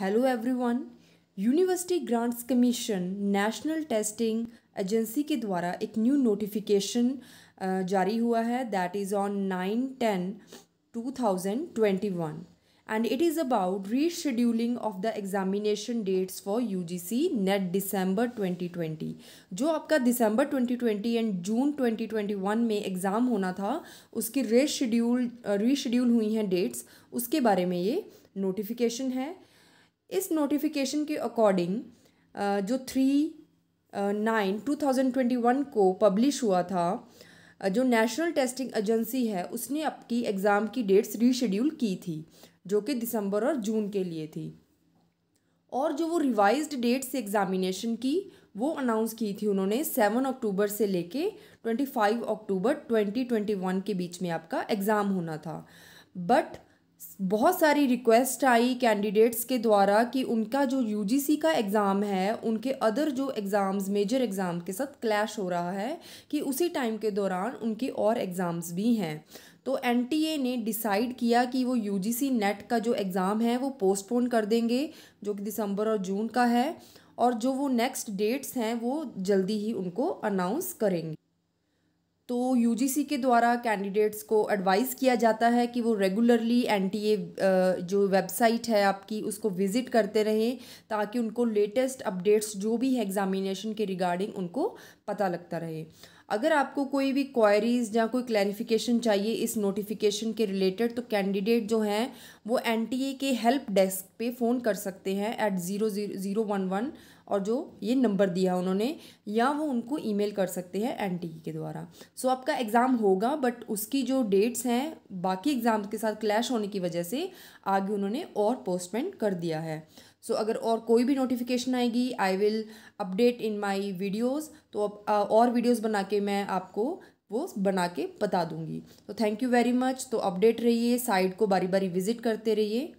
hello everyone university grants commission national testing agency के द्वारा एक न्यू नोटिफिकेशन uh, जारी हुआ है that is on nine ten two thousand twenty one and about it of the examination dates for U G C NET December twenty twenty जो आपका December twenty and June twenty twenty one में exam होना था उसकी रेशेड्यूल reschedule हुई हैं dates उसके बारे में ये नोटिफिकेशन है इस नोटिफिकेशन के अकॉर्डिंग जो three nine two thousand twenty one को पब्लिश हुआ था जो नेशनल टेस्टिंग एजेंसी है उसने आपकी एग्ज़ाम की डेट्स रीशेड्यूल की थी जो कि दिसंबर और जून के लिए थी और जो वो रिवाइज डेट्स एग्ज़ामिनेशन की वो अनाउंस की थी उन्होंने सेवन अक्टूबर से लेके twenty five October twenty twenty one के बीच में आपका एग्ज़ाम होना था बट बहुत सारी रिक्वेस्ट आई कैंडिडेट्स के द्वारा कि उनका जो यूजीसी का एग्ज़ाम है उनके अदर जो एग्ज़ाम्स मेजर एग्ज़ाम के साथ क्लैश हो रहा है कि उसी टाइम के दौरान उनके और एग्ज़ाम्स भी हैं तो एन ने डिसाइड किया कि वो यू नेट का जो एग्ज़ाम है वो पोस्टपोन कर देंगे जो कि दिसंबर और जून का है और जो वो नेक्स्ट डेट्स हैं वो जल्दी ही उनको अनाउंस करेंगे तो यूजीसी के द्वारा कैंडिडेट्स को एडवाइस किया जाता है कि वो रेगुलरली एनटीए जो वेबसाइट है आपकी उसको विज़िट करते रहें ताकि उनको लेटेस्ट अपडेट्स जो भी है एग्ज़ामिनेशन के रिगार्डिंग उनको पता लगता रहे अगर आपको कोई भी क्वायरीज़ या कोई क्लैरिफिकेशन चाहिए इस नोटिफिकेशन के रिलेटेड तो कैंडिडेट जो हैं वो एनटीए के हेल्प डेस्क पे फ़ोन कर सकते हैं eight zero zero one one और जो ये नंबर दिया उन्होंने या वो उनको ईमेल कर सकते हैं एन के द्वारा सो so, आपका एग्ज़ाम होगा बट उसकी जो डेट्स हैं बाकी एग्ज़ाम के साथ क्लैश होने की वजह से आगे उन्होंने और पोस्टमेंट कर दिया है सो so, अगर और कोई भी नोटिफिकेशन आएगी I will update in my videos तो अब और वीडियोज़ बना के मैं आपको वो बना के बता दूंगी तो थैंक यू वेरी मच तो अपडेट रहिए साइट को बारी बारी विज़िट करते रहिए